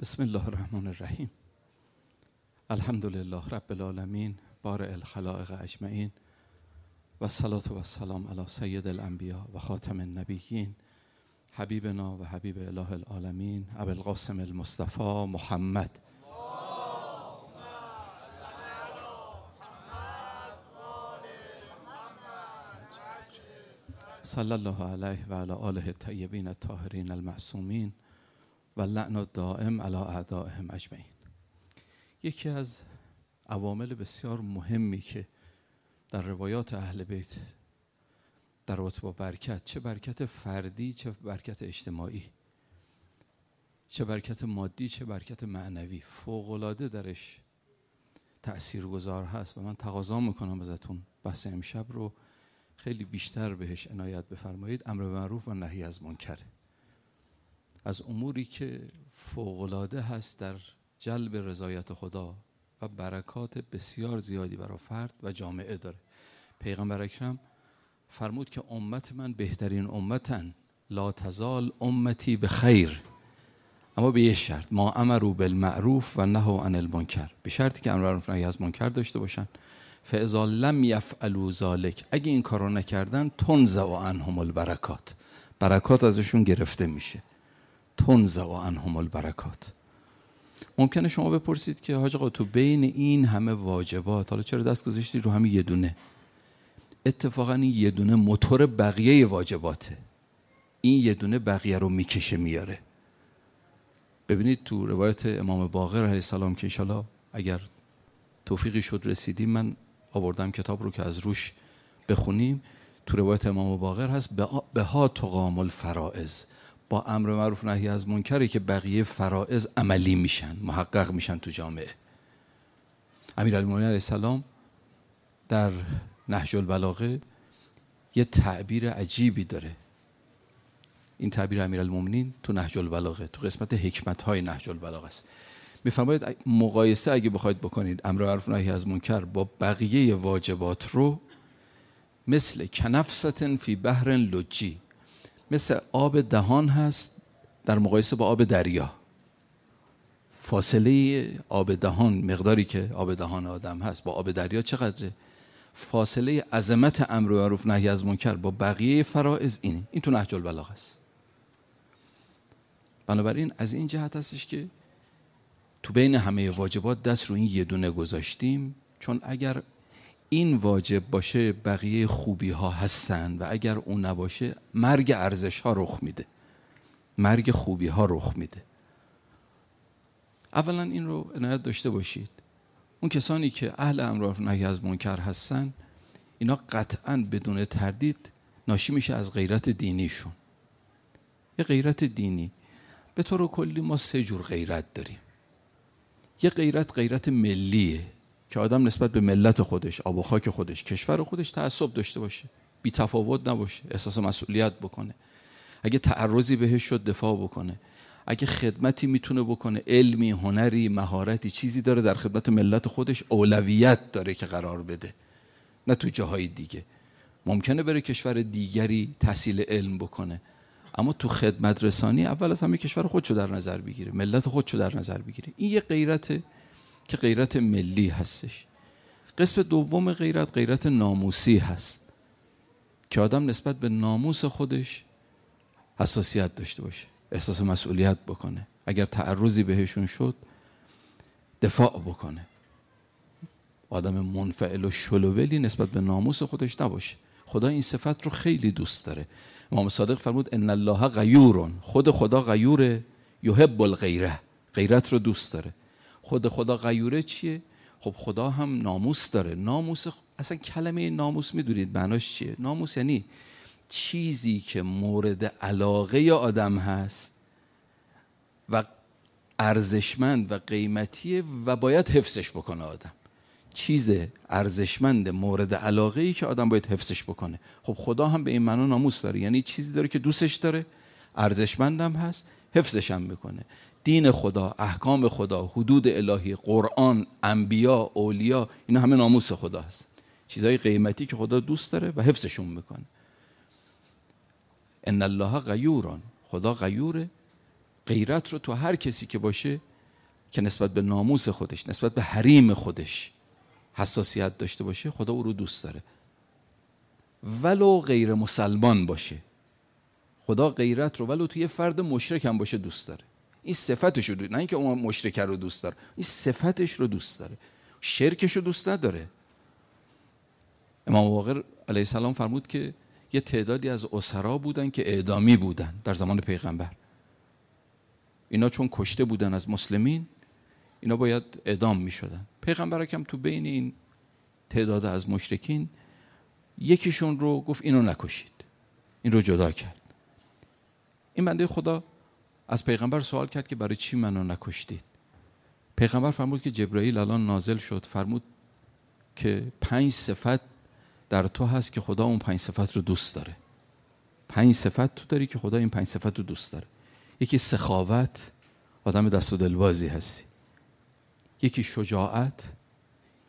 بسم الله الرحمن الرحیم الحمد لله رب العالمین بار الخلائق اجمعین و صلات و سلام علی سید الانبیا و خاتم النبیین حبیبنا و حبیب اله العالمین ابوالقاسم المصطفی محمد صلی الله علیه و علی آله الطیبین الطاهرین المعصومین و لعن دائم علی اعدائهم اجمعین یکی از عوامل بسیار مهمی که در روایات اهل بیت در رابطه با برکت چه برکت فردی چه برکت اجتماعی چه برکت مادی چه برکت معنوی فوقالعاده درش تأثیر گذار هست و من تقاضا میکنم ازتون بحث امشب رو خیلی بیشتر بهش عنایت بفرمایید امر به معروف و نهی از منکره از اموری که فوقلاده هست در جلب رضایت خدا و برکات بسیار زیادی برای فرد و جامعه داره پیغمبر اکرم فرمود که امت من بهترین امتن لا تزال امتی به خیر اما به یه شرط ما امرو بالمعروف و نهو عن المنکر به شرطی که امر از منکر داشته باشن فاذا لم یفعلوا ذلک اگه این کارو نکردن تنزع عنهم البرکات برکات ازشون گرفته میشه و انهم البرکات ممکنه شما بپرسید که حاج تو بین این همه واجبات حالا چرا دست گذاشتی رو همین یه دونه اتفاقا این یه دونه موتور بقیه واجباته این یه دونه بقیه رو میکشه میاره ببینید تو روایت امام باقر علیه السلام که انشالله اگر توفیقی شد رسیدیم من آوردم کتاب رو که از روش بخونیم تو روایت امام باقر هست به ها تقام الفرائز با امر معروف نهی از منکری که بقیه فرائض عملی میشن محقق میشن تو جامعه امیر علیه السلام در نهج البلاغه یه تعبیر عجیبی داره این تعبیر امیرالمومنین تو نهج البلاغه تو قسمت حکمت های نهج البلاغه است میفرماید مقایسه اگه بخواید بکنید امر معروف نهی از منکر با بقیه واجبات رو مثل کنفستن فی بحر لجی مثل آب دهان هست در مقایسه با آب دریا فاصله آب دهان مقداری که آب دهان آدم هست با آب دریا چقدره فاصله عظمت امر و معروف نهی از منکر با بقیه فرائض اینه این تو نهج البلاغه است بنابراین از این جهت هستش که تو بین همه واجبات دست رو این یه دونه گذاشتیم چون اگر این واجب باشه بقیه خوبی ها هستن و اگر اون نباشه مرگ ارزش ها رخ میده مرگ خوبی ها رخ میده اولا این رو عنایت داشته باشید اون کسانی که اهل امر نهی از منکر هستن اینا قطعا بدون تردید ناشی میشه از غیرت دینیشون یه غیرت دینی به طور کلی ما سه جور غیرت داریم یه غیرت غیرت ملیه که آدم نسبت به ملت خودش آب و خاک خودش کشور خودش تعصب داشته باشه بی تفاوت نباشه احساس مسئولیت بکنه اگه تعرضی بهش شد دفاع بکنه اگه خدمتی میتونه بکنه علمی هنری مهارتی چیزی داره در خدمت ملت خودش اولویت داره که قرار بده نه تو جاهای دیگه ممکنه بره کشور دیگری تحصیل علم بکنه اما تو خدمت رسانی اول از همه کشور خودشو در نظر بگیره ملت خودشو در نظر بگیره این یه غیرت که غیرت ملی هستش قسم دوم غیرت غیرت ناموسی هست که آدم نسبت به ناموس خودش حساسیت داشته باشه احساس مسئولیت بکنه اگر تعرضی بهشون شد دفاع بکنه آدم منفعل و شلوولی نسبت به ناموس خودش نباشه خدا این صفت رو خیلی دوست داره امام صادق فرمود ان الله غیورون خود خدا غیوره یحب الغیره غیرت رو دوست داره خود خدا غیوره چیه خب خدا هم ناموس داره ناموس اصلا کلمه ناموس میدونید معناش چیه ناموس یعنی چیزی که مورد علاقه آدم هست و ارزشمند و قیمتیه و باید حفظش بکنه آدم چیز ارزشمند مورد علاقه ای که آدم باید حفظش بکنه خب خدا هم به این معنا ناموس داره یعنی چیزی داره که دوستش داره ارزشمندم هست حفظش هم میکنه دین خدا احکام خدا حدود الهی قرآن انبیا اولیا اینا همه ناموس خدا هست چیزهای قیمتی که خدا دوست داره و حفظشون میکنه ان الله غیوران خدا غیوره غیرت رو تو هر کسی که باشه که نسبت به ناموس خودش نسبت به حریم خودش حساسیت داشته باشه خدا او رو دوست داره ولو غیر مسلمان باشه خدا غیرت رو ولو توی فرد مشرک هم باشه دوست داره این صفتش رو نه اینکه اون مشرکه رو دوست داره این صفتش رو دوست داره شرکش رو دوست نداره امام باقر علیه السلام فرمود که یه تعدادی از اسرا بودن که اعدامی بودن در زمان پیغمبر اینا چون کشته بودن از مسلمین اینا باید اعدام می شدن پیغمبر هم تو بین این تعداد از مشرکین یکیشون رو گفت اینو نکشید این رو جدا کرد این بنده خدا از پیغمبر سوال کرد که برای چی منو نکشتید پیغمبر فرمود که جبرائیل الان نازل شد فرمود که پنج صفت در تو هست که خدا اون پنج صفت رو دوست داره پنج صفت تو داری که خدا این پنج صفت رو دوست داره یکی سخاوت آدم دست و دلبازی هستی یکی شجاعت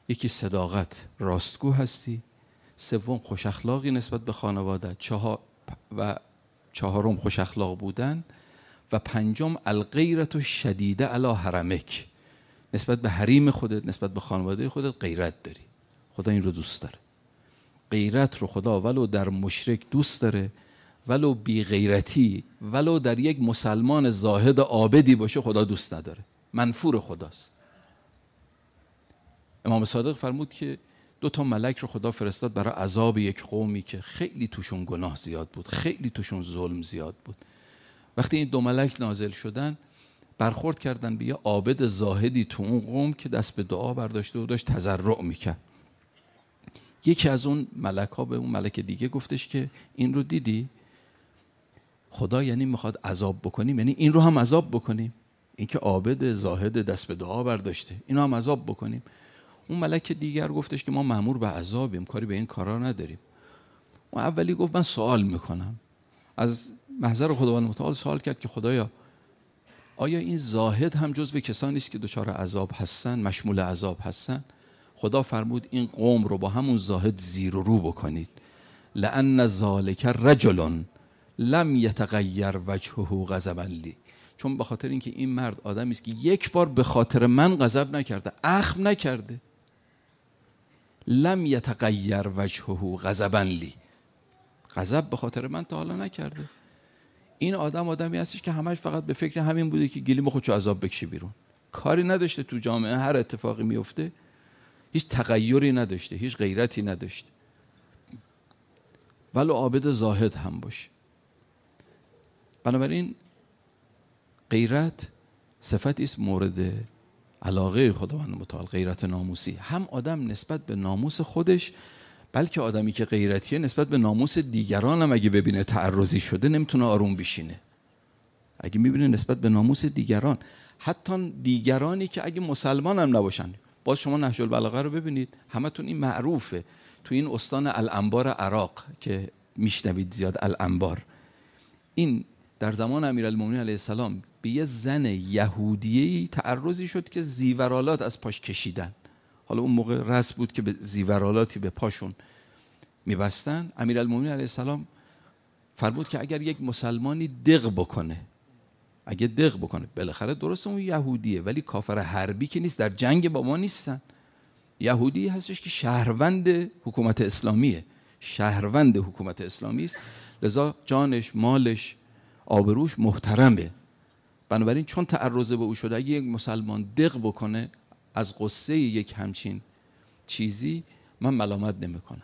یکی صداقت راستگو هستی سوم خوش اخلاقی نسبت به خانواده چهار و چهارم خوش اخلاق بودن و پنجم الغیرت و شدیده علا حرمک نسبت به حریم خودت نسبت به خانواده خودت غیرت داری خدا این رو دوست داره غیرت رو خدا ولو در مشرک دوست داره ولو بی غیرتی ولو در یک مسلمان زاهد عابدی باشه خدا دوست نداره منفور خداست امام صادق فرمود که دو تا ملک رو خدا فرستاد برای عذاب یک قومی که خیلی توشون گناه زیاد بود خیلی توشون ظلم زیاد بود وقتی این دو ملک نازل شدن برخورد کردن به یه عابد زاهدی تو اون قوم که دست به دعا برداشته و داشت تزرع میکرد یکی از اون ملک ها به اون ملک دیگه گفتش که این رو دیدی خدا یعنی میخواد عذاب بکنیم یعنی این رو هم عذاب بکنیم اینکه عابد زاهد دست به دعا برداشته اینو هم عذاب بکنیم اون ملک دیگر گفتش که ما مامور به عذابیم کاری به این کارا نداریم اون اولی گفت من سوال میکنم از محضر خداوند متعال سوال کرد که خدایا آیا این زاهد هم جزو کسانی است که دچار عذاب هستن مشمول عذاب هستن خدا فرمود این قوم رو با همون زاهد زیر و رو بکنید لان ذالک رجل لم یتغیر وجهه غضبا لی چون به خاطر اینکه این مرد آدمی است که یک بار به خاطر من غضب نکرده اخم نکرده لم یتغیر وجهه غضبا لی غضب به خاطر من تا حالا نکرده این آدم آدمی هستش که همش فقط به فکر همین بوده که گلیم خودشو عذاب بکشه بیرون کاری نداشته تو جامعه هر اتفاقی میفته هیچ تغییری نداشته هیچ غیرتی نداشته ولو عابد زاهد هم باشه بنابراین غیرت صفتی است مورد علاقه خداوند متعال غیرت ناموسی هم آدم نسبت به ناموس خودش بلکه آدمی که غیرتیه نسبت به ناموس دیگران هم اگه ببینه تعرضی شده نمیتونه آروم بشینه اگه میبینه نسبت به ناموس دیگران حتی دیگرانی که اگه مسلمان هم نباشن باز شما نهج البلاغه رو ببینید همتون این معروفه تو این استان الانبار عراق که میشنوید زیاد الانبار این در زمان امیرالمومنین علیه السلام به یه زن یهودیه تعرضی شد که زیورالات از پاش کشیدن حالا اون موقع رس بود که به زیورالاتی به پاشون میبستن امیرالمومنین علیه السلام فرمود که اگر یک مسلمانی دق بکنه اگه دق بکنه بالاخره درست اون یهودیه ولی کافر حربی که نیست در جنگ با ما نیستن یهودی هستش که شهروند حکومت اسلامیه شهروند حکومت اسلامی است لذا جانش مالش آبروش محترمه بنابراین چون تعرض به او شده اگر یک مسلمان دق بکنه از قصه یک همچین چیزی من ملامت کنم.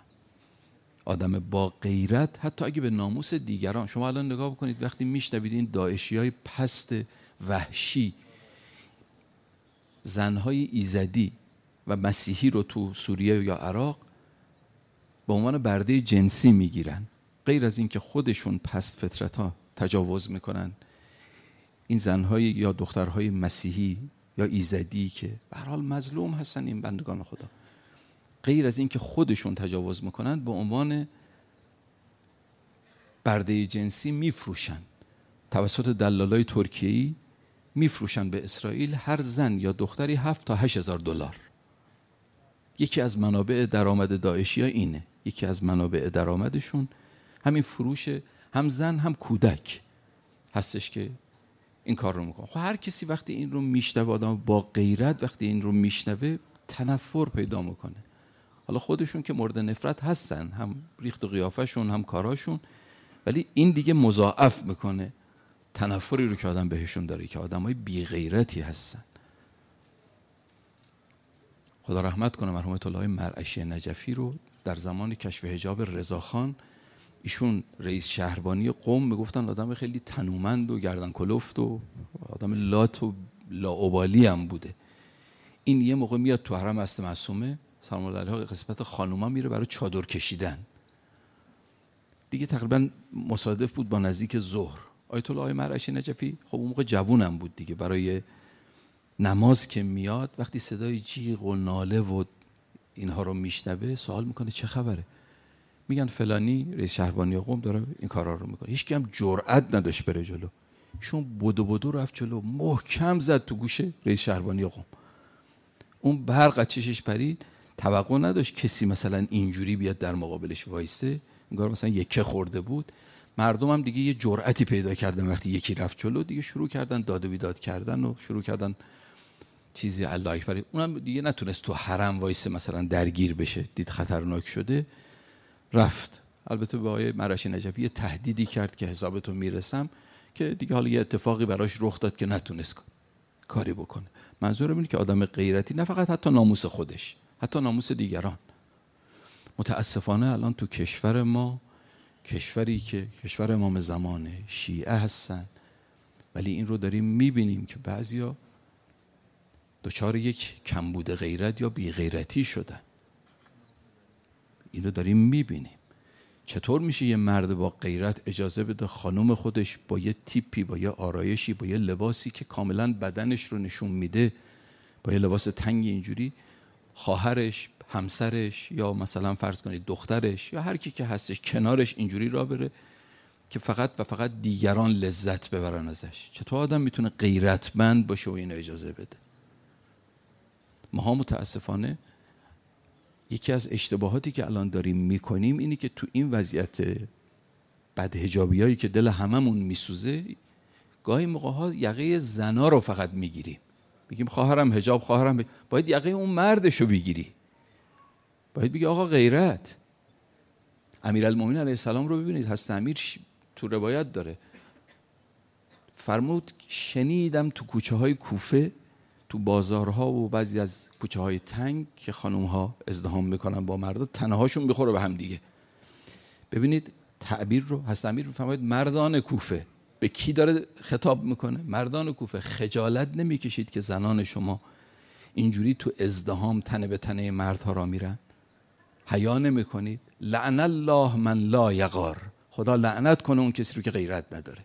آدم با غیرت حتی اگه به ناموس دیگران شما الان نگاه بکنید وقتی میشنوید این داعشی های پست وحشی زنهای ایزدی و مسیحی رو تو سوریه یا عراق به عنوان برده جنسی میگیرن غیر از اینکه خودشون پست فطرت ها تجاوز میکنن این زنهای یا دخترهای مسیحی یا ایزدی که به حال مظلوم هستن این بندگان خدا غیر از اینکه خودشون تجاوز میکنن به عنوان برده جنسی میفروشن توسط دلالای ای میفروشن به اسرائیل هر زن یا دختری 7 تا 8 هزار دلار یکی از منابع درآمد داعشی ها اینه یکی از منابع درآمدشون همین فروش هم زن هم کودک هستش که این کار رو میکنه خب هر کسی وقتی این رو میشنوه آدم با غیرت وقتی این رو میشنوه تنفر پیدا میکنه حالا خودشون که مورد نفرت هستن هم ریخت و قیافشون هم کاراشون ولی این دیگه مضاعف میکنه تنفری رو که آدم بهشون داره که آدم های بی غیرتی هستن خدا رحمت کنه مرحوم الله مرعشی نجفی رو در زمان کشف هجاب رضاخان ایشون رئیس شهربانی قوم میگفتن آدم خیلی تنومند و گردن کلفت و آدم لات و لاعبالی هم بوده این یه موقع میاد تو حرم است معصومه سلام الله قسمت خانوما میره برای چادر کشیدن دیگه تقریبا مصادف بود با نزدیک ظهر آیت الله آقای مرعش نجفی خب اون موقع جوونم بود دیگه برای نماز که میاد وقتی صدای جیغ و ناله و اینها رو میشنوه سوال میکنه چه خبره میگن فلانی رئیس شهربانی قوم داره این کارا رو میکنه هیچ هم جرئت نداشت بره جلو ایشون بدو بدو رفت جلو محکم زد تو گوشه رئیس شهربانی قوم اون برق چشش پرید توقع نداشت کسی مثلا اینجوری بیاد در مقابلش وایسه انگار مثلا یکه خورده بود مردم هم دیگه یه جرأتی پیدا کردن وقتی یکی رفت جلو دیگه شروع کردن داد و بیداد کردن و شروع کردن چیزی الله اکبر اونم دیگه نتونست تو حرم وایسه مثلا درگیر بشه دید خطرناک شده رفت البته به آقای مرشی نجفی تهدیدی کرد که حسابتون میرسم که دیگه حالا یه اتفاقی براش رخ داد که نتونست کاری بکنه منظورم اینه که آدم غیرتی نه فقط حتی ناموس خودش حتی ناموس دیگران متاسفانه الان تو کشور ما کشوری که کشور امام زمانه شیعه هستن ولی این رو داریم میبینیم که بعضیا دچار یک کمبود غیرت یا بیغیرتی شدن این رو داریم میبینیم چطور میشه یه مرد با غیرت اجازه بده خانم خودش با یه تیپی با یه آرایشی با یه لباسی که کاملا بدنش رو نشون میده با یه لباس تنگ اینجوری خواهرش همسرش یا مثلا فرض کنید دخترش یا هر کی که هستش کنارش اینجوری را بره که فقط و فقط دیگران لذت ببرن ازش چطور آدم میتونه غیرتمند باشه و این اجازه بده ماها متاسفانه یکی از اشتباهاتی که الان داریم میکنیم اینه که تو این وضعیت بدهجابی هایی که دل هممون میسوزه گاهی موقع ها یقه زنا رو فقط میگیریم میگیم خواهرم حجاب خواهرم باید یقه اون مردش رو بگیری باید بگی آقا غیرت امیرالمومنین علیه السلام رو ببینید هست امیر تو روایت داره فرمود شنیدم تو کوچه های کوفه تو بازارها و بعضی از کوچه های تنگ که خانم ها ازدهام میکنن با مردا تنهاشون میخوره به هم دیگه ببینید تعبیر رو حسن امیر میفرماید مردان کوفه به کی داره خطاب میکنه مردان کوفه خجالت نمیکشید که زنان شما اینجوری تو ازدهام تنه به تنه مردها را میرن حیا نمیکنید لعن الله من لا یغار خدا لعنت کنه اون کسی رو که غیرت نداره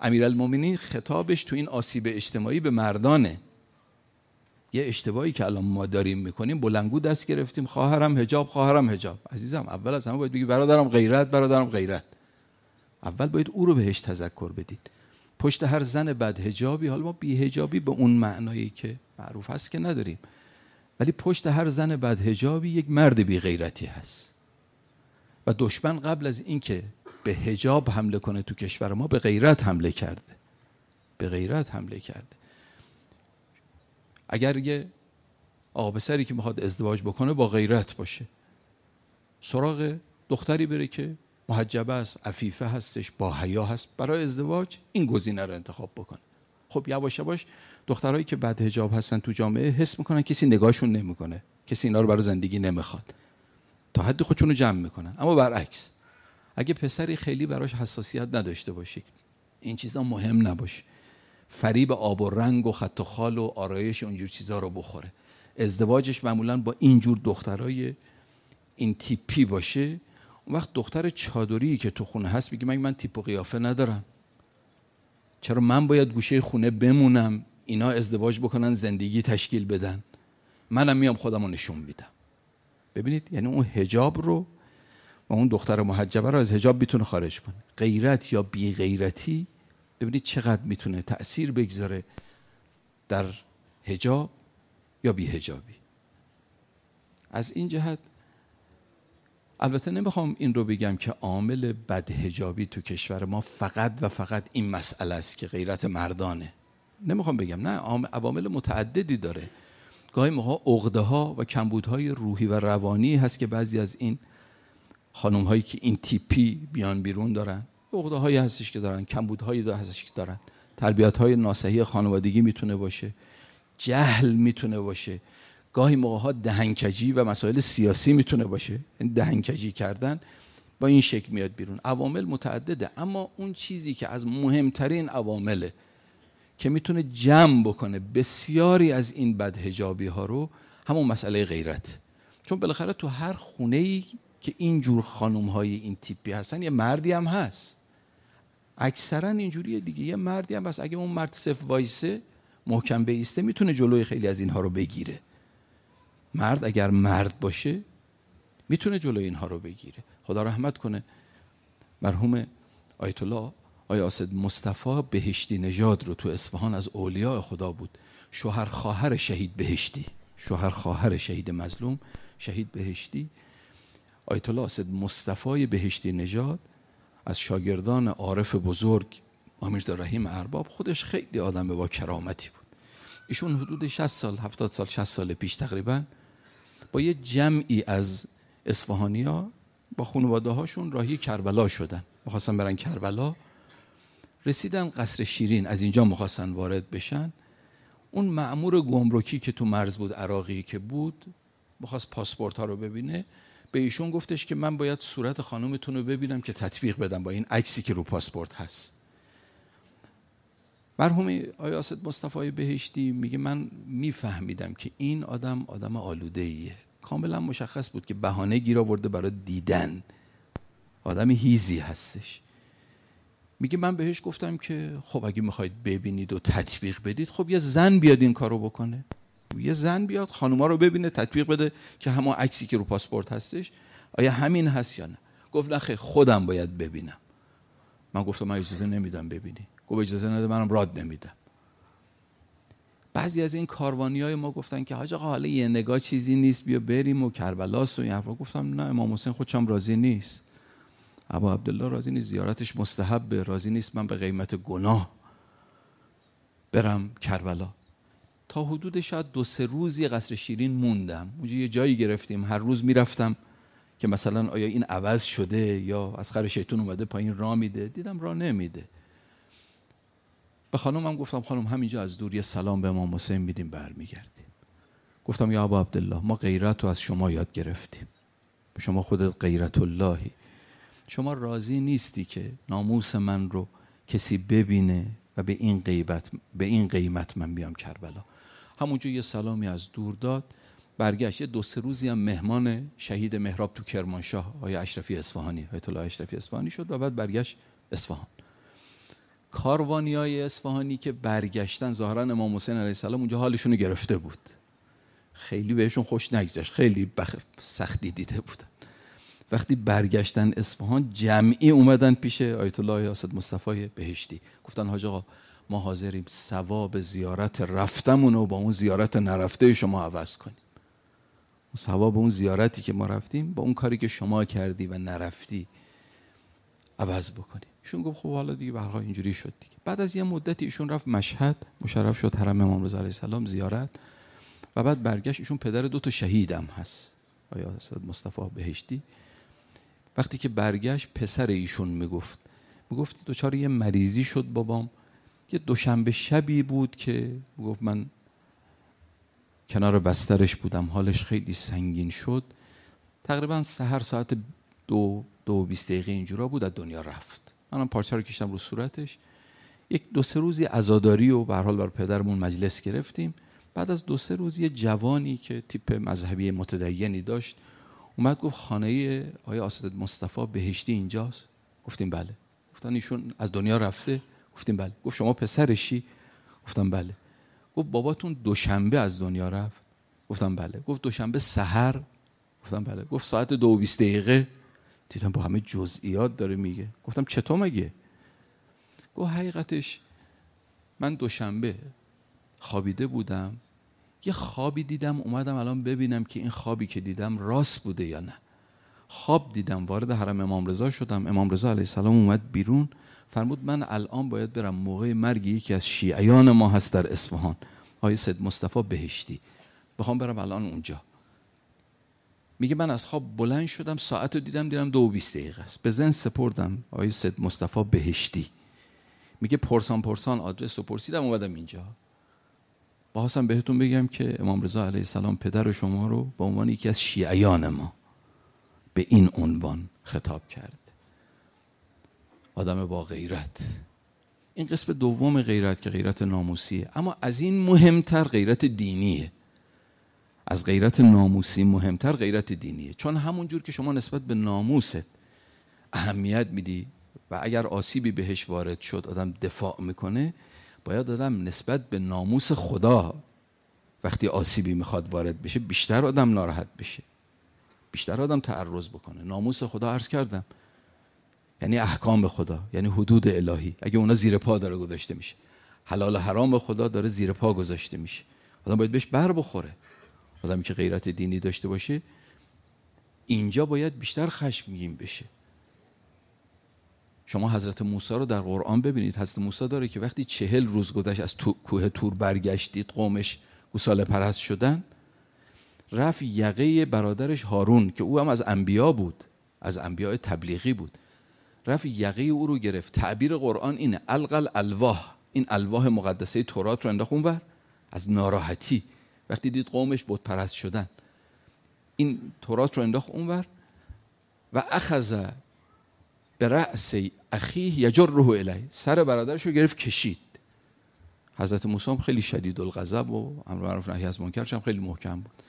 امیرالمومنین خطابش تو این آسیب اجتماعی به مردانه یه اشتباهی که الان ما داریم میکنیم بلنگو دست گرفتیم خواهرم هجاب خواهرم هجاب عزیزم اول از همه باید بگی برادرم غیرت برادرم غیرت اول باید او رو بهش تذکر بدید پشت هر زن بد هجابی حالا ما بی هجابی به اون معنایی که معروف هست که نداریم ولی پشت هر زن بد هجابی یک مرد بی غیرتی هست و دشمن قبل از اینکه به هجاب حمله کنه تو کشور ما به غیرت حمله کرده به غیرت حمله کرده اگر یه آبسری که میخواد ازدواج بکنه با غیرت باشه سراغ دختری بره که محجبه است عفیفه هستش با حیا هست برای ازدواج این گزینه رو انتخاب بکنه خب یواش یواش دخترهایی که بعد حجاب هستن تو جامعه حس میکنن کسی نگاهشون نمیکنه کسی اینا رو برای زندگی نمیخواد تا حد خودشون رو جمع میکنن اما برعکس اگه پسری خیلی براش حساسیت نداشته باشه این چیزا مهم نباشه فریب آب و رنگ و خط و خال و آرایش اونجور چیزا رو بخوره ازدواجش معمولا با اینجور دخترای این تیپی باشه اون وقت دختر چادری که تو خونه هست میگه من من تیپ و قیافه ندارم چرا من باید گوشه خونه بمونم اینا ازدواج بکنن زندگی تشکیل بدن منم میام خودم رو نشون میدم ببینید یعنی اون هجاب رو و اون دختر محجبه رو از هجاب میتونه خارج کنه غیرت یا بی غیرتی ببینید چقدر میتونه تاثیر بگذاره در هجاب یا بی از این جهت البته نمیخوام این رو بگم که عامل بدهجابی تو کشور ما فقط و فقط این مسئله است که غیرت مردانه نمیخوام بگم نه عوامل متعددی داره گاهی موقع عقده ها و کمبودهای روحی و روانی هست که بعضی از این خانم هایی که این تیپی بیان بیرون دارن عقده هایی هستش که دارن کمبودهایی هایی هستش که دارن تربیت های خانوادگی میتونه باشه جهل میتونه باشه گاهی موقع ها دهنکجی و مسائل سیاسی میتونه باشه یعنی دهنکجی کردن با این شکل میاد بیرون عوامل متعدده اما اون چیزی که از مهمترین عوامله که میتونه جمع بکنه بسیاری از این بدهجابی ها رو همون مسئله غیرت چون بالاخره تو هر خونه ای که اینجور جور های این تیپی هستن یه مردی هم هست اکثرا اینجوریه دیگه یه مردی هم بس اگه اون مرد صف وایسه محکم بیسته میتونه جلوی خیلی از اینها رو بگیره مرد اگر مرد باشه میتونه جلوی اینها رو بگیره خدا رحمت کنه مرحوم آیت الله آیا اسد مصطفی بهشتی نژاد رو تو اصفهان از اولیاء خدا بود شوهر خواهر شهید بهشتی شوهر خواهر شهید مظلوم شهید بهشتی آیت الله اسد مصطفی بهشتی نژاد از شاگردان عارف بزرگ آمیرزا رحیم ارباب خودش خیلی آدم با کرامتی بود ایشون حدود 60 سال 70 سال 60 سال پیش تقریبا با یه جمعی از اصفهانیا با خانواده هاشون راهی کربلا شدن میخواستن برن کربلا رسیدن قصر شیرین از اینجا میخواستن وارد بشن اون معمور گمرکی که تو مرز بود عراقی که بود میخواست پاسپورت ها رو ببینه به ایشون گفتش که من باید صورت خانومتون رو ببینم که تطبیق بدم با این عکسی که رو پاسپورت هست مرحوم آیا آسد مصطفی بهشتی میگه من میفهمیدم که این آدم آدم آلوده ایه کاملا مشخص بود که بهانه گیر آورده برای دیدن آدم هیزی هستش میگه من بهش گفتم که خب اگه میخواید ببینید و تطبیق بدید خب یه زن بیاد این کارو بکنه یه زن بیاد خانوما رو ببینه تطبیق بده که همون عکسی که رو پاسپورت هستش آیا همین هست یا نه گفت نه خودم باید ببینم من گفتم من اجازه نمیدم ببینی گفت اجازه نده منم راد نمیدم بعضی از این کاروانی های ما گفتن که حاج آقا حالا یه نگاه چیزی نیست بیا بریم و کربلاس و این حرفا گفتم نه امام حسین خودشم راضی نیست ابا عبدالله راضی نیست زیارتش مستحب راضی نیست من به قیمت گناه برم کربلا تا حدود شاید دو سه روزی قصر شیرین موندم اونجا یه جایی گرفتیم هر روز میرفتم که مثلا آیا این عوض شده یا از خر شیطان اومده پایین را میده دیدم را نمیده به خانومم گفتم خانم همینجا از دور یه سلام به امام حسین میدیم برمیگردیم گفتم یا ابا عبدالله ما غیرت رو از شما یاد گرفتیم شما خودت غیرت اللهی شما راضی نیستی که ناموس من رو کسی ببینه و به این قیمت به این قیمت من بیام کربلا همونجا یه سلامی از دور داد برگشت دو سه روزی هم مهمان شهید مهراب تو کرمانشاه آیا اشرفی اصفهانی آیت الله اشرفی اصفهانی شد و بعد برگشت اصفهان های اصفهانی که برگشتن ظاهرا امام حسین علیه السلام اونجا حالشون گرفته بود خیلی بهشون خوش نگذشت خیلی بخ... سختی دیده بودن وقتی برگشتن اصفهان جمعی اومدن پیش آیت الله اسد مصطفی بهشتی گفتن حاج ما حاضریم ثواب زیارت رفتمون رو با اون زیارت نرفته شما عوض کنیم اون ثواب اون زیارتی که ما رفتیم با اون کاری که شما کردی و نرفتی عوض بکنیم ایشون گفت خب حالا دیگه برها اینجوری شد دیگه بعد از یه مدتی ایشون رفت مشهد مشرف شد حرم امام رضا علیه السلام زیارت و بعد برگشت ایشون پدر دو تا شهیدم هست آیا صد مصطفی بهشتی وقتی که برگشت پسر ایشون میگفت میگفت دوچار یه مریضی شد بابام یه دوشنبه شبی بود که گفت من کنار بسترش بودم حالش خیلی سنگین شد تقریبا سهر ساعت دو دو بیست دقیقه اینجورا بود از دنیا رفت منم پارچه رو کشتم رو صورتش یک دو سه روزی ازاداری و به حال بر پدرمون مجلس گرفتیم بعد از دو سه روز یه جوانی که تیپ مذهبی متدینی داشت اومد گفت خانه آیا آسد مصطفی بهشتی اینجاست گفتیم بله گفتن ایشون از دنیا رفته گفتیم بله گفت شما پسرشی گفتم بله گفت باباتون دوشنبه از دنیا رفت گفتم بله گفت دوشنبه سحر گفتم بله گفت ساعت دو و بیست دقیقه دیدم با همه جزئیات داره میگه گفتم چطور مگه گفت حقیقتش من دوشنبه خوابیده بودم یه خوابی دیدم اومدم الان ببینم که این خوابی که دیدم راست بوده یا نه خواب دیدم وارد حرم امام رضا شدم امام رضا علیه السلام اومد بیرون فرمود من الان باید برم موقع مرگ یکی از شیعیان ما هست در اصفهان آقای سید مصطفی بهشتی بخوام برم الان اونجا میگه من از خواب بلند شدم ساعت رو دیدم دیدم دو و بیست دقیقه است به زن سپردم آقای سید مصطفی بهشتی میگه پرسان پرسان آدرس رو پرسیدم اومدم اینجا با بهتون بگم که امام رضا علیه السلام پدر شما رو به عنوان یکی از شیعیان ما به این عنوان خطاب کرد آدم با غیرت این قسم دوم غیرت که غیرت ناموسیه اما از این مهمتر غیرت دینیه از غیرت ناموسی مهمتر غیرت دینیه چون همونجور که شما نسبت به ناموست اهمیت میدی و اگر آسیبی بهش وارد شد آدم دفاع میکنه باید آدم نسبت به ناموس خدا وقتی آسیبی میخواد وارد بشه بیشتر آدم ناراحت بشه بیشتر آدم تعرض بکنه ناموس خدا عرض کردم یعنی احکام خدا یعنی حدود الهی اگه اونا زیر پا داره گذاشته میشه حلال حرام خدا داره زیر پا گذاشته میشه آدم باید بهش بر بخوره آدمی که غیرت دینی داشته باشه اینجا باید بیشتر خشمگین بشه شما حضرت موسی رو در قرآن ببینید حضرت موسی داره که وقتی چهل روز گذشت از کوه تور برگشتید قومش گوساله پرست شدن رفت یقه برادرش هارون که او هم از انبیا بود از انبیا تبلیغی بود رفت یقه او رو گرفت تعبیر قرآن اینه القل الواح این الواح مقدسه تورات رو انداخت اونور از ناراحتی وقتی دید قومش بود پرست شدن این تورات رو انداخت اونور و اخذ به رأس اخیه یجره الیه سر برادرش رو گرفت کشید حضرت موسی خیلی شدید الغضب و امر معروف نهی از منکرش هم خیلی محکم بود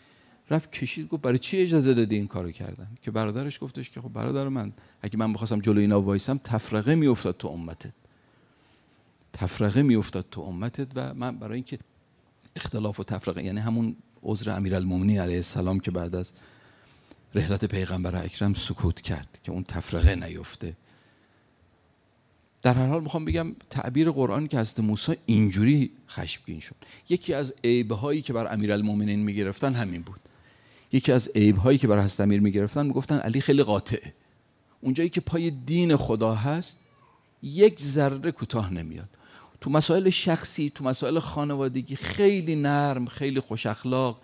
رفت کشید گفت برای چی اجازه دادی این کارو کردن که برادرش گفتش که خب برادر من اگه من بخواستم جلوی اینا وایسم تفرقه میافتاد تو امتت تفرقه میافتاد تو امتت و من برای اینکه اختلاف و تفرقه یعنی همون عذر امیرالمومنین علیه السلام که بعد از رحلت پیغمبر اکرم سکوت کرد که اون تفرقه نیفته در هر حال میخوام بگم تعبیر قرآن که هست موسی اینجوری خشمگین شد یکی از عیبهایی که بر امیرالمومنین میگرفتن همین بود یکی از عیب هایی که برای امیر میگرفتن میگفتن علی خیلی قاطعه اونجایی که پای دین خدا هست یک ذره کوتاه نمیاد تو مسائل شخصی تو مسائل خانوادگی خیلی نرم خیلی خوش اخلاق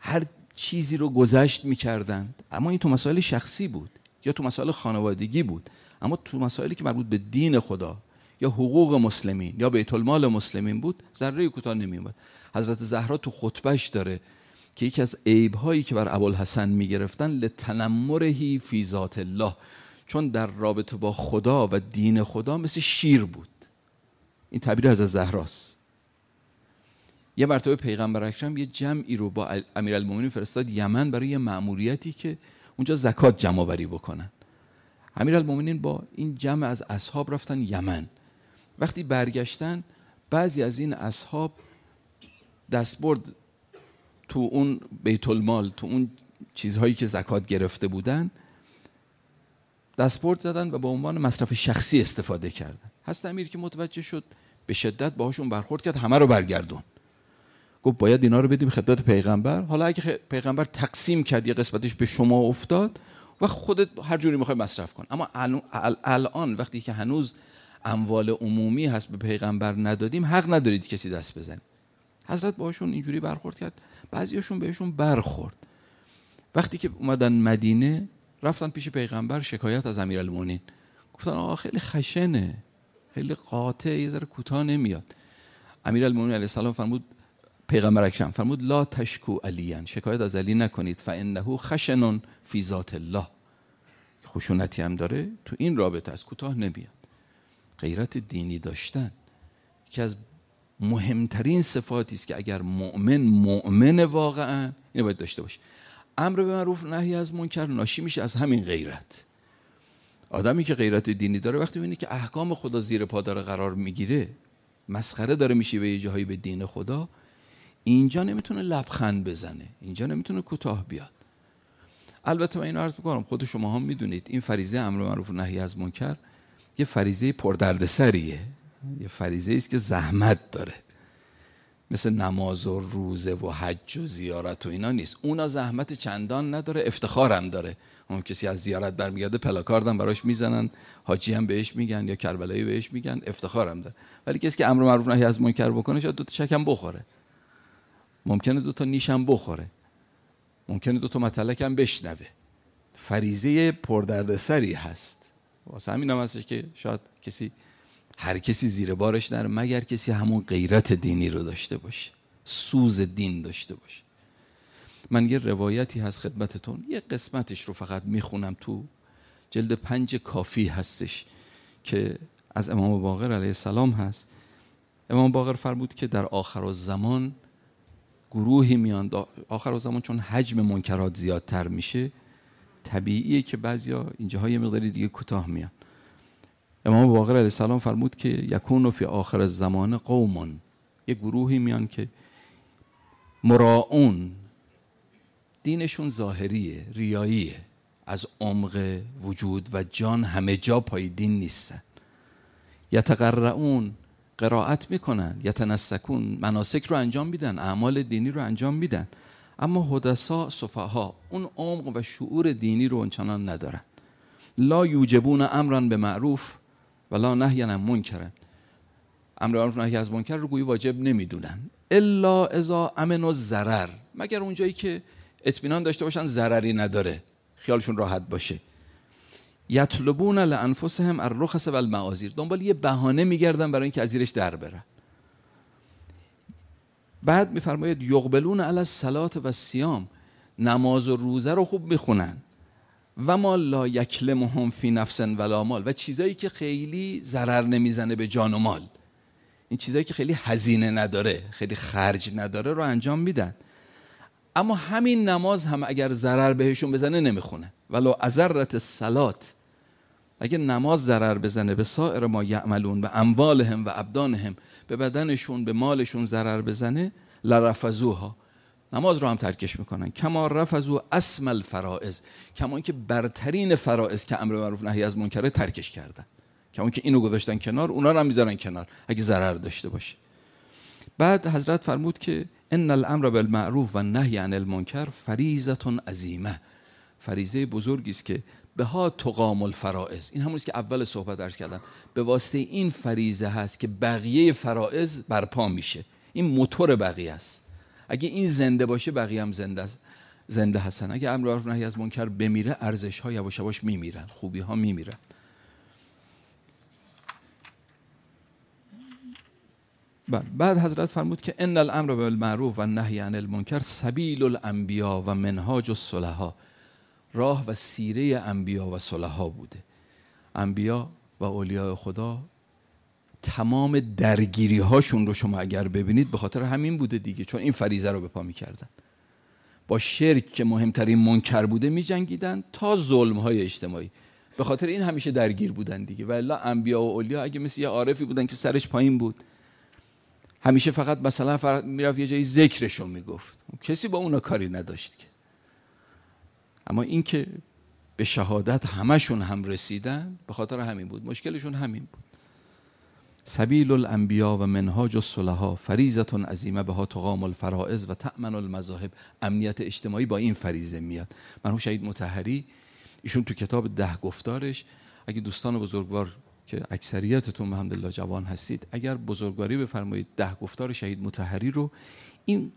هر چیزی رو گذشت میکردند اما این تو مسائل شخصی بود یا تو مسائل خانوادگی بود اما تو مسائلی که مربوط به دین خدا یا حقوق مسلمین یا بیت المال مسلمین بود ذره کوتاه نمیومد حضرت زهرا تو خطبهش داره که یکی از عیب هایی که بر ابوالحسن میگرفتن هی فی ذات الله چون در رابطه با خدا و دین خدا مثل شیر بود این تعبیر از زهراس یه مرتبه پیغمبر اکرم یه جمعی رو با امیرالمومنین فرستاد یمن برای یه مأموریتی که اونجا زکات جمع آوری بکنن امیرالمومنین با این جمع از اصحاب رفتن یمن وقتی برگشتن بعضی از این اصحاب دستبرد تو اون بیت المال تو اون چیزهایی که زکات گرفته بودن دستپورت زدن و به عنوان مصرف شخصی استفاده کردن هست امیر که متوجه شد به شدت باهاشون برخورد کرد همه رو برگردون گفت باید اینا رو بدیم خدمت پیغمبر حالا اگه پیغمبر تقسیم کرد یه قسمتش به شما افتاد و خودت هر جوری میخوای مصرف کن اما الان وقتی که هنوز اموال عمومی هست به پیغمبر ندادیم حق ندارید کسی دست بزنید حضرت باشون اینجوری برخورد کرد بعضیاشون بهشون برخورد وقتی که اومدن مدینه رفتن پیش پیغمبر شکایت از المونین گفتن آقا خیلی خشنه خیلی قاطع یه ذره کوتاه نمیاد امیرالمومنین علیه السلام فرمود پیغمبر اکرم فرمود لا تشکو علیان شکایت از علی نکنید فانه خشن فی ذات الله خشونتی هم داره تو این رابطه از کوتاه نمیاد غیرت دینی داشتن که از مهمترین صفاتی است که اگر مؤمن مؤمن واقعا اینو باید داشته باشه امر به معروف نهی از منکر ناشی میشه از همین غیرت آدمی که غیرت دینی داره وقتی میبینه که احکام خدا زیر پا داره قرار میگیره مسخره داره میشه به یه جاهایی به دین خدا اینجا نمیتونه لبخند بزنه اینجا نمیتونه کوتاه بیاد البته من اینو عرض میکنم خود شما هم میدونید این فریزه امر معروف نهی از منکر یه فریزه پردردسریه یه فریزه است که زحمت داره مثل نماز و روزه و حج و زیارت و اینا نیست اونا زحمت چندان نداره افتخارم داره اون کسی از زیارت برمیگرده پلاکاردم براش میزنن حاجی هم بهش میگن یا کربلایی بهش میگن افتخارم داره ولی کسی که امر معروف نهی از منکر بکنه شاید دو تا شکم بخوره ممکنه دو تا نیشم بخوره ممکنه دو تا متلکم بشنوه فریزه پردردسری هست واسه همین هم هستش که شاید کسی هر کسی زیر بارش نره مگر کسی همون غیرت دینی رو داشته باشه سوز دین داشته باشه من یه روایتی هست خدمتتون یه قسمتش رو فقط میخونم تو جلد پنج کافی هستش که از امام باقر علیه السلام هست امام باقر فرمود که در آخر زمان گروهی میان آخر زمان چون حجم منکرات زیادتر میشه طبیعیه که بعضیا اینجاها یه مقداری دیگه کوتاه میان امام باقر علیه السلام فرمود که یکون فی آخر زمان قومون یک گروهی میان که مراعون دینشون ظاهریه ریاییه از عمق وجود و جان همه جا پای دین نیستن یتقرعون قرائت میکنن یتنسکون مناسک رو انجام میدن اعمال دینی رو انجام میدن اما حدسا ها اون عمق و شعور دینی رو اونچنان ندارن لا یوجبون امران به معروف ولا لا نهی عن منکرن امر معروف نهی از منکر رو گویی واجب نمیدونن الا اذا امن و ضرر مگر اونجایی که اطمینان داشته باشن ضرری نداره خیالشون راحت باشه یطلبون لانفسهم الرخص والمعاذیر دنبال یه بهانه میگردن برای اینکه از زیرش در برن بعد میفرماید یقبلون علی الصلاه و سیام نماز و روزه رو خوب میخونن و ما لا هم فی نفسن ولا مال و چیزایی که خیلی ضرر نمیزنه به جان و مال این چیزایی که خیلی هزینه نداره خیلی خرج نداره رو انجام میدن اما همین نماز هم اگر ضرر بهشون بزنه نمیخونه ولو ازرت سلات اگر نماز ضرر بزنه به سایر ما یعملون به اموالهم و ابدانهم به بدنشون به مالشون ضرر بزنه لرفزوها نماز رو هم ترکش میکنن کما رف از او اسم الفرائض کما که برترین فرائض که امر معروف نهی از منکره ترکش کردن کما که اینو گذاشتن کنار اونا رو هم میذارن کنار اگه ضرر داشته باشه بعد حضرت فرمود که ان الامر بالمعروف و نهی عن المنکر فریضه عظیمه فریضه بزرگی است که به ها تقام الفرائض این همون که اول صحبت عرض کردم به واسطه این فریزه هست که بقیه فرائض برپا میشه این موتور بقیه است اگه این زنده باشه بقیه هم زنده است زنده هستن اگه امر معروف نهی از منکر بمیره ارزش ها یواش یواش میمیرن خوبی ها میمیرن بله. بعد حضرت فرمود که ان الامر بالمعروف و نهی عن المنکر سبیل الانبیا و منهاج الصلحا راه و سیره انبیا و صلحا بوده انبیا و اولیاء خدا تمام درگیری هاشون رو شما اگر ببینید به خاطر همین بوده دیگه چون این فریزه رو به پا میکردن با شرک که مهمترین منکر بوده میجنگیدن تا ظلم های اجتماعی به خاطر این همیشه درگیر بودن دیگه ولی انبیا و اولیا اگه مثل یه عارفی بودن که سرش پایین بود همیشه فقط مثلا فرق میرفت یه جایی ذکرشون میگفت کسی با اونا کاری نداشت که اما این که به شهادت همشون هم رسیدن به خاطر همین بود مشکلشون همین بود سبیل الانبیا و منهاج الصلحا فریزتون عظیمه ها تقام الفرائض و تأمن المذاهب امنیت اجتماعی با این فریزه میاد مرحوم شهید متحری ایشون تو کتاب ده گفتارش اگه دوستان بزرگوار که اکثریتتون به جوان هستید اگر بزرگواری بفرمایید ده گفتار شهید متحری رو این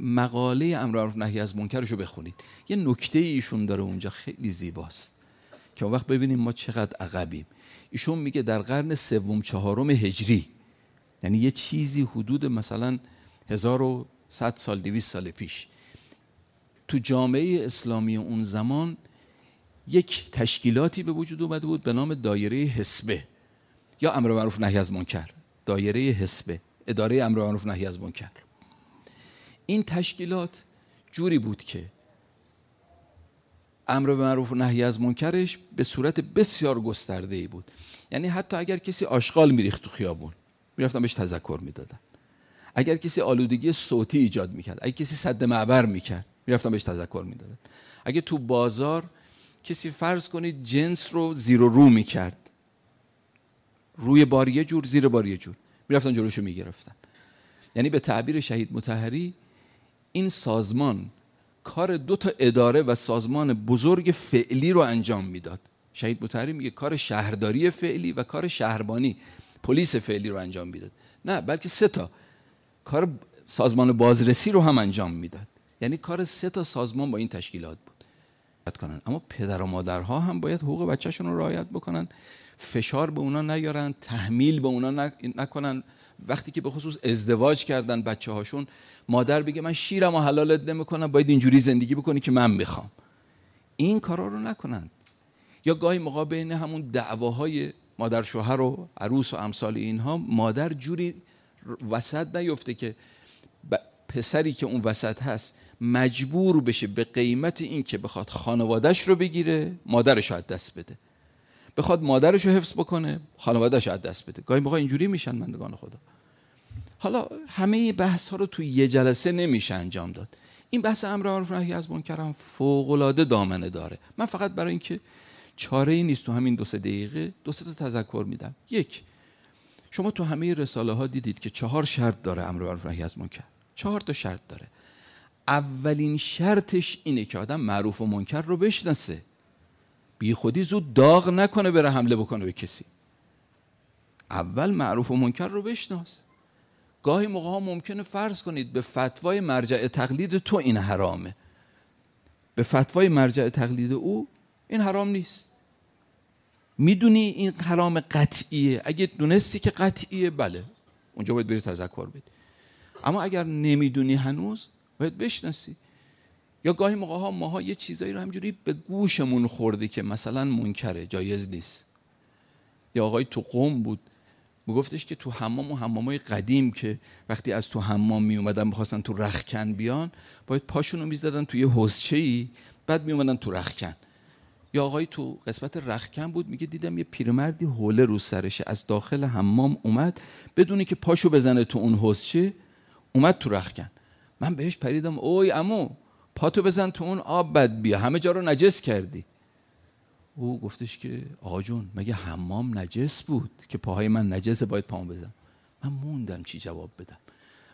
مقاله امر نهی از منکرش رو بخونید یه نکته ایشون داره اونجا خیلی زیباست که اون وقت ببینیم ما چقدر عقبیم ایشون میگه در قرن سوم چهارم هجری یعنی یه چیزی حدود مثلا 1100 سال 200 سال پیش تو جامعه اسلامی اون زمان یک تشکیلاتی به وجود اومده بود به نام دایره حسبه یا امر معروف نهی از منکر دایره حسبه اداره امر معروف نهی از منکر این تشکیلات جوری بود که امر به معروف و نهی از منکرش به صورت بسیار گسترده ای بود یعنی حتی اگر کسی آشغال میریخت تو خیابون میرفتن بهش تذکر میدادن اگر کسی آلودگی صوتی ایجاد میکرد اگر کسی صد معبر میکرد میرفتن بهش تذکر میدادن اگر تو بازار کسی فرض کنید جنس رو زیر و رو میکرد روی بار یه جور زیر بار یه جور میرفتن جلوشو میگرفتن یعنی به تعبیر شهید متحری این سازمان کار دو تا اداره و سازمان بزرگ فعلی رو انجام میداد شهید مطهری میگه کار شهرداری فعلی و کار شهربانی پلیس فعلی رو انجام میداد نه بلکه سه تا کار سازمان بازرسی رو هم انجام میداد یعنی کار سه تا سازمان با این تشکیلات بود کنن. اما پدر و مادرها هم باید حقوق بچهشون رو رعایت بکنن فشار به اونا نیارن تحمیل به اونا نکنن وقتی که به خصوص ازدواج کردن بچه هاشون مادر بگه من شیرم و حلالت نمیکنم باید اینجوری زندگی بکنی که من میخوام این کارا رو نکنند یا گاهی موقع بین همون دعواهای مادر شوهر و عروس و امثال اینها مادر جوری وسط نیفته که پسری که اون وسط هست مجبور بشه به قیمت این که بخواد خانوادهش رو بگیره مادرش رو دست بده بخواد مادرش رو حفظ بکنه خانوادهش رو دست بده گاهی موقع اینجوری میشن مندگان خدا حالا همه بحث ها رو تو یه جلسه نمیشه انجام داد این بحث امر معروف نهی از منکر هم فوق العاده دامنه داره من فقط برای اینکه چاره ای نیست تو همین دو سه دقیقه دو سه تذکر میدم یک شما تو همه رساله ها دیدید که چهار شرط داره امر معروف نهی از منکر چهار تا شرط داره اولین شرطش اینه که آدم معروف و منکر رو بشناسه بی خودی زود داغ نکنه بره حمله بکنه به کسی اول معروف و منکر رو بشناس گاهی موقع ها ممکنه فرض کنید به فتوای مرجع تقلید تو این حرامه به فتوای مرجع تقلید او این حرام نیست میدونی این حرام قطعیه اگه دونستی که قطعیه بله اونجا باید بری تذکر بدی اما اگر نمیدونی هنوز باید بشناسی یا گاهی موقع ها ماها یه چیزایی رو همجوری به گوشمون خورده که مثلا منکره جایز نیست یا آقای تو قوم بود میگفتش که تو حمام و حمامای قدیم که وقتی از تو حمام می اومدن میخواستن تو رخکن بیان باید پاشونو رو میزدن یه حوضچه ای بعد می اومدن تو رخکن یا آقای تو قسمت رخکن بود میگه دیدم یه پیرمردی حوله رو سرشه از داخل حمام اومد بدونی که پاشو بزنه تو اون حوضچه اومد تو رخکن من بهش پریدم اوی امو پاتو بزن تو اون آب بد بیا همه جا رو نجس کردی او گفتش که آقا جون مگه حمام نجس بود که پاهای من نجسه باید پام بزن من موندم چی جواب بدم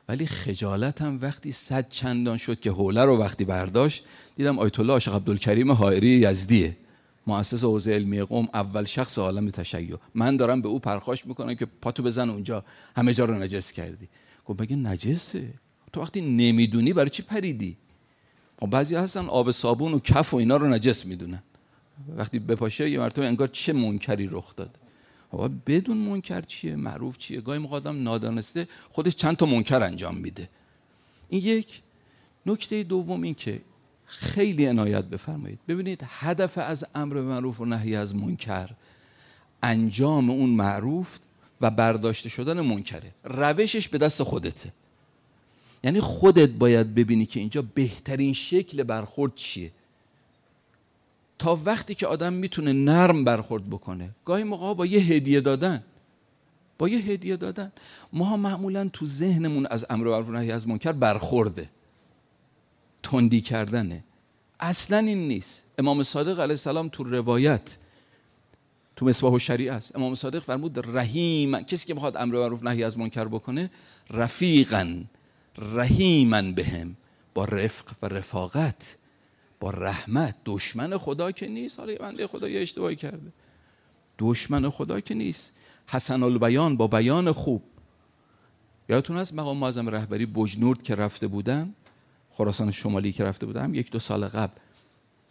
ولی خجالتم وقتی صد چندان شد که حوله رو وقتی برداشت دیدم آیت الله عاشق عبدالکریم حائری یزدیه مؤسس حوزه علمی قوم اول شخص عالم تشیع من دارم به او پرخاش میکنم که پاتو بزن اونجا همه جا رو نجس کردی گفت مگه نجسه تو وقتی نمیدونی برای چی پریدی خب بعضی هستن آب صابون و کف و اینا رو نجس میدونن وقتی بپاشه یه مرتبه انگار چه منکری رخ داد آقا بدون منکر چیه معروف چیه گاهی مقادم نادانسته خودش چند تا منکر انجام میده این یک نکته دوم این که خیلی عنایت بفرمایید ببینید هدف از امر به معروف و نهی از منکر انجام اون معروف و برداشته شدن منکره روشش به دست خودته یعنی خودت باید ببینی که اینجا بهترین شکل برخورد چیه تا وقتی که آدم میتونه نرم برخورد بکنه گاهی موقع با یه هدیه دادن با یه هدیه دادن ما ها معمولا تو ذهنمون از امر معروف نهی از منکر برخورده تندی کردنه اصلا این نیست امام صادق علیه السلام تو روایت تو مصباح و شریع است امام صادق فرمود رحیم کسی که میخواد امر معروف نهی از منکر بکنه رفیقا رحیما بهم با رفق و رفاقت و رحمت دشمن خدا که نیست حالا یه بنده خدا یه اشتباهی کرده دشمن خدا که نیست حسن البیان با بیان خوب یادتون هست مقام معظم رهبری بجنورد که رفته بودن خراسان شمالی که رفته بودم یک دو سال قبل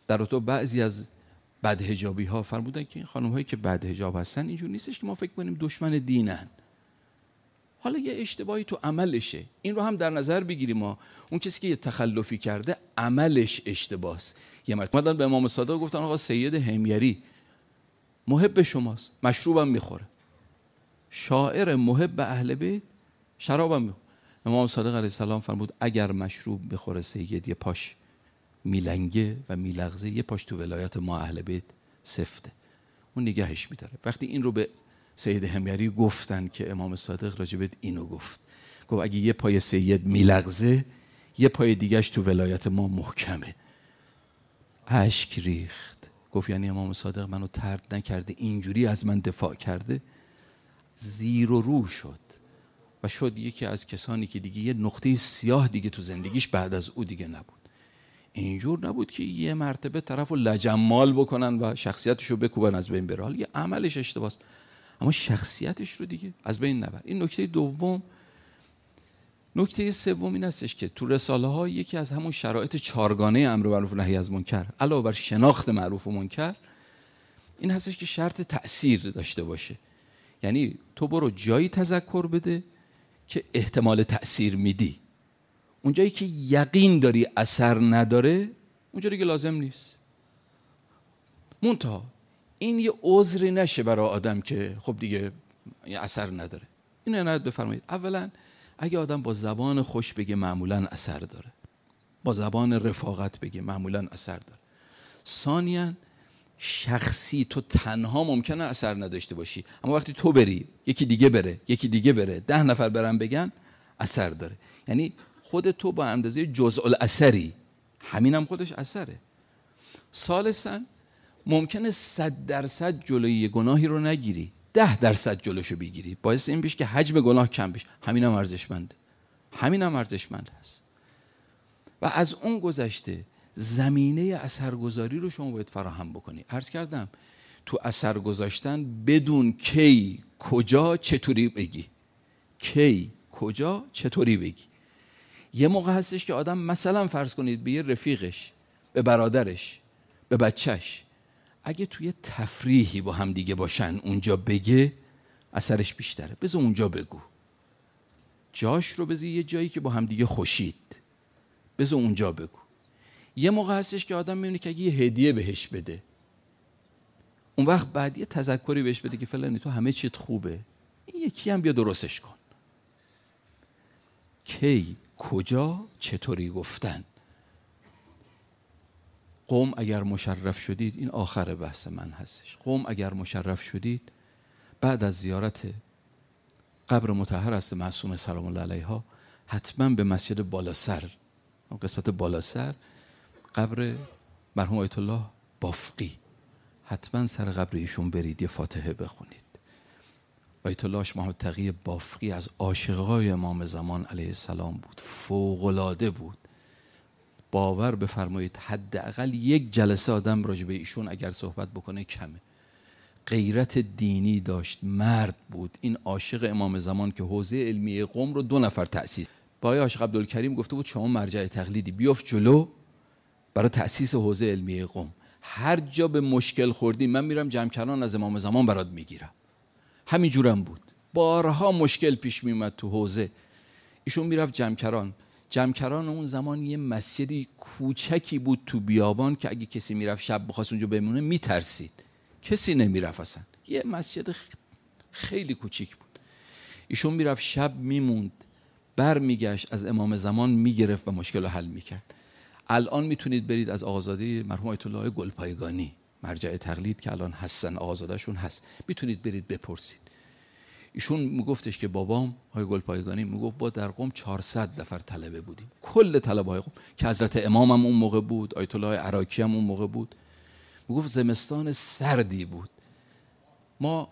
در تو بعضی از بدهجابی ها فرمودن که این خانم هایی که بدهجاب هستن اینجور نیستش که ما فکر کنیم دشمن دینن حالا یه اشتباهی تو عملشه این رو هم در نظر بگیریم ما اون کسی که یه تخلفی کرده عملش اشتباس یه مرد به امام صادق گفتن آقا سید همیری محب شماست مشروبم میخوره شاعر محب اهل بیت شرابم میخوره امام صادق علیه السلام فرمود اگر مشروب بخوره سید یه پاش میلنگه و میلغزه یه پاش تو ولایت ما اهل بیت سفته اون نگهش میداره وقتی این رو به سید همگری گفتن که امام صادق راجبت اینو گفت گفت اگه یه پای سید میلغزه یه پای دیگهش تو ولایت ما محکمه اشک ریخت گفت یعنی امام صادق منو ترد نکرده اینجوری از من دفاع کرده زیر و رو شد و شد یکی از کسانی که دیگه یه نقطه سیاه دیگه تو زندگیش بعد از او دیگه نبود اینجور نبود که یه مرتبه طرف رو لجمال بکنن و شخصیتش رو بکوبن از بین بره حال یه عملش اشتباست. اما شخصیتش رو دیگه از بین نبر این نکته دوم نکته سوم این هستش که تو رساله ها یکی از همون شرایط چارگانه امر معروف نهی از منکر علاوه بر شناخت معروف و منکر این هستش که شرط تاثیر داشته باشه یعنی تو برو جایی تذکر بده که احتمال تاثیر میدی اونجایی که یقین داری اثر نداره اونجا دیگه لازم نیست منتها این یه عذری نشه برای آدم که خب دیگه اثر نداره این عنایت بفرمایید اولا اگه آدم با زبان خوش بگه معمولا اثر داره با زبان رفاقت بگه معمولا اثر داره ثانیا شخصی تو تنها ممکنه اثر نداشته باشی اما وقتی تو بری یکی دیگه بره یکی دیگه بره ده نفر برن بگن اثر داره یعنی خود تو با اندازه جزء الاثری همینم خودش اثره سالسن ممکنه صد درصد جلوی گناهی رو نگیری ده درصد رو بگیری باعث این بیش که حجم گناه کم بشه همینم هم ارزشمنده همینم ارزشمند هست و از اون گذشته زمینه اثرگذاری رو شما باید فراهم بکنی عرض کردم تو اثر گذاشتن بدون کی کجا چطوری بگی کی کجا چطوری بگی یه موقع هستش که آدم مثلا فرض کنید به یه رفیقش به برادرش به بچهش اگه توی تفریحی با هم دیگه باشن اونجا بگه اثرش بیشتره بذار اونجا بگو جاش رو بذار یه جایی که با هم دیگه خوشید بذار اونجا بگو یه موقع هستش که آدم میبینه که اگه یه هدیه بهش بده اون وقت بعد یه تذکری بهش بده که فلانی تو همه چیت خوبه این یکی هم بیا درستش کن کی کجا چطوری گفتن قوم اگر مشرف شدید این آخر بحث من هستش قوم اگر مشرف شدید بعد از زیارت قبر متحر است معصوم سلام الله ها، حتما به مسجد بالاسر قسمت بالاسر قبر مرحوم آیت الله بافقی حتما سر قبر ایشون برید یه فاتحه بخونید آیت الله محمد تقی بافقی از عاشقای امام زمان علیه السلام بود فوقلاده بود باور بفرمایید حداقل یک جلسه آدم راجب ایشون اگر صحبت بکنه کمه غیرت دینی داشت مرد بود این عاشق امام زمان که حوزه علمی قوم رو دو نفر تأسیس با عاشق عبدالکریم گفته بود شما مرجع تقلیدی بیافت جلو برای تأسیس حوزه علمی قوم هر جا به مشکل خوردی من میرم جمکران از امام زمان برات میگیرم همین جورم بود بارها مشکل پیش میومد تو حوزه ایشون میرفت جمکران جمکران اون زمان یه مسجدی کوچکی بود تو بیابان که اگه کسی میرفت شب بخواست اونجا بمونه میترسید کسی نمیرفت اصلا یه مسجد خیلی کوچیک بود ایشون میرفت شب میموند بر میگشت از امام زمان میگرفت و مشکل رو حل میکرد الان میتونید برید از آزادی مرحوم آیت الله گلپایگانی مرجع تقلید که الان هستن آزادشون هست میتونید برید بپرسید ایشون میگفتش که بابام های گلپایگانی میگفت با در قم 400 نفر طلبه بودیم کل طلبه های قم که حضرت هم اون موقع بود آیت الله عراقی هم اون موقع بود میگفت زمستان سردی بود ما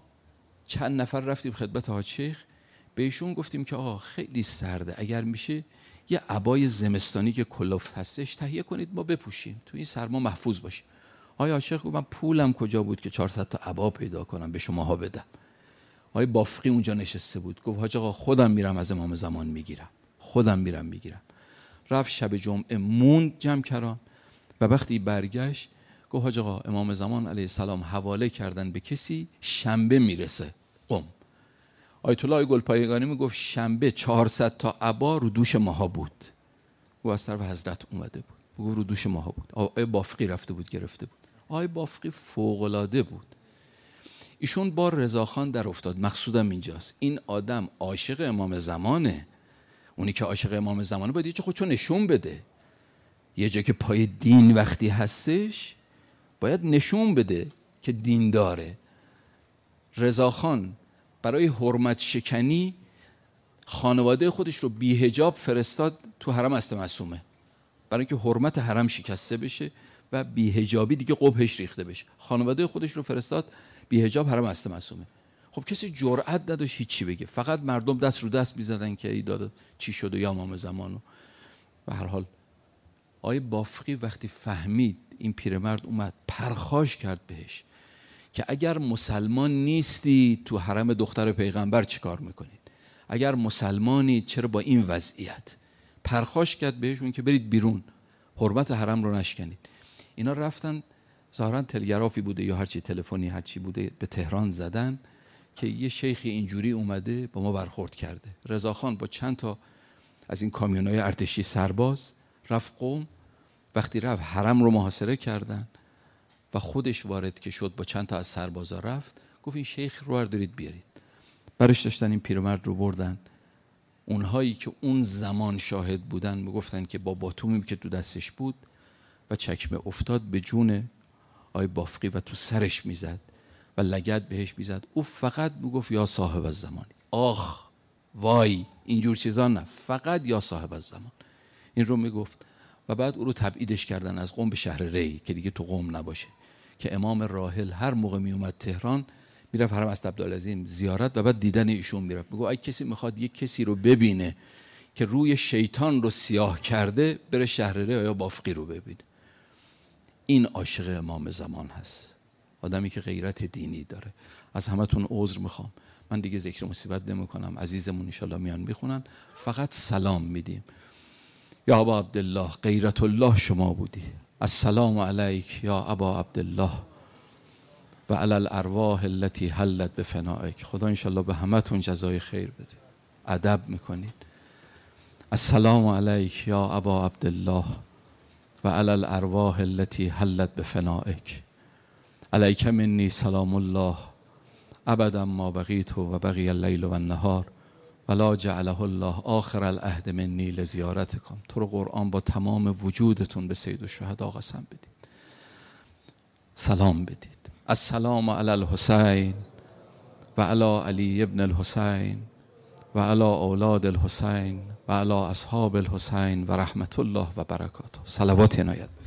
چند نفر رفتیم خدمت ها شیخ به ایشون گفتیم که آقا خیلی سرده اگر میشه یه عبای زمستانی که کلفت هستش تهیه کنید ما بپوشیم تو این سرما محفوظ باشیم آیا شیخ من پولم کجا بود که 400 تا عبا پیدا کنم به شماها بدم آقای بافقی اونجا نشسته بود گفت حاج آقا خودم میرم از امام زمان میگیرم خودم میرم میگیرم رفت شب جمعه موند جمع کران و وقتی برگشت گفت حاج آقا امام زمان علیه السلام حواله کردن به کسی شنبه میرسه قم آیت الله گلپایگانی میگفت شنبه 400 تا عبا رو دوش ماها بود و از طرف حضرت اومده بود گفت رو دوش ماها بود آقای بافقی رفته بود گرفته بود آقای بافقی فوق العاده بود ایشون با رضاخان در افتاد مقصودم اینجاست این آدم عاشق امام زمانه اونی که عاشق امام زمانه باید چه خودشو نشون بده یه جا که پای دین وقتی هستش باید نشون بده که دین داره رضاخان برای حرمت شکنی خانواده خودش رو بیهجاب فرستاد تو حرم است معصومه برای اینکه حرمت حرم شکسته بشه و بیهجابی دیگه قبهش ریخته بشه خانواده خودش رو فرستاد بیهجاب حرم است معصومه خب کسی جرأت نداشت هیچی بگه فقط مردم دست رو دست میزدن که ای داد چی شده یا امام زمانو و هر حال آیه بافقی وقتی فهمید این پیرمرد اومد پرخاش کرد بهش که اگر مسلمان نیستی تو حرم دختر پیغمبر چی کار میکنید اگر مسلمانی چرا با این وضعیت پرخاش کرد اون که برید بیرون حرمت حرم رو نشکنید اینا رفتن ظاهرا تلگرافی بوده یا هرچی تلفنی هرچی بوده به تهران زدن که یه شیخی اینجوری اومده با ما برخورد کرده رضاخان با چند تا از این کامیونای ارتشی سرباز رفت قوم وقتی رفت حرم رو محاصره کردن و خودش وارد که شد با چند تا از سربازا رفت گفت این شیخ رو دارید بیارید برش داشتن این پیرمرد رو بردن اونهایی که اون زمان شاهد بودن میگفتن که با باتومی که تو دستش بود و چکمه افتاد به جون آی بافقی و تو سرش میزد و لگت بهش میزد او فقط میگفت یا صاحب الزمان آخ وای اینجور چیزا نه فقط یا صاحب الزمان این رو میگفت و بعد او رو تبعیدش کردن از قوم به شهر ری که دیگه تو قوم نباشه که امام راحل هر موقع می اومد تهران میرفت حرم از عبدالعظیم زیارت و بعد دیدن ایشون میرفت میگو اگه کسی میخواد یک کسی رو ببینه که روی شیطان رو سیاه کرده بره شهر ری آیا بافقی رو ببینه این عاشق امام زمان هست آدمی که غیرت دینی داره از همتون عذر میخوام من دیگه ذکر مصیبت نمیکنم عزیزمون انشالله میان میخونن فقط سلام میدیم یا ابا عبدالله غیرت الله شما بودی السلام علیک یا ابا عبدالله و علی الارواح التی حلت به فنائک خدا انشالله به همتون جزای خیر بده ادب میکنید السلام علیک یا ابا عبدالله و علی الارواح التی حلت فنائک علیک منی سلام الله ابدا ما بقیت و بقی اللیل و النهار ولا جعله الله آخر العهد منی کن تو رو قرآن با تمام وجودتون به سید و شهدا قسم بدید سلام بدید السلام علی الحسین و علی علی ابن الحسین و علی اولاد الحسین و علی اصحاب الحسین و رحمت الله و برکاته صلوات عنایت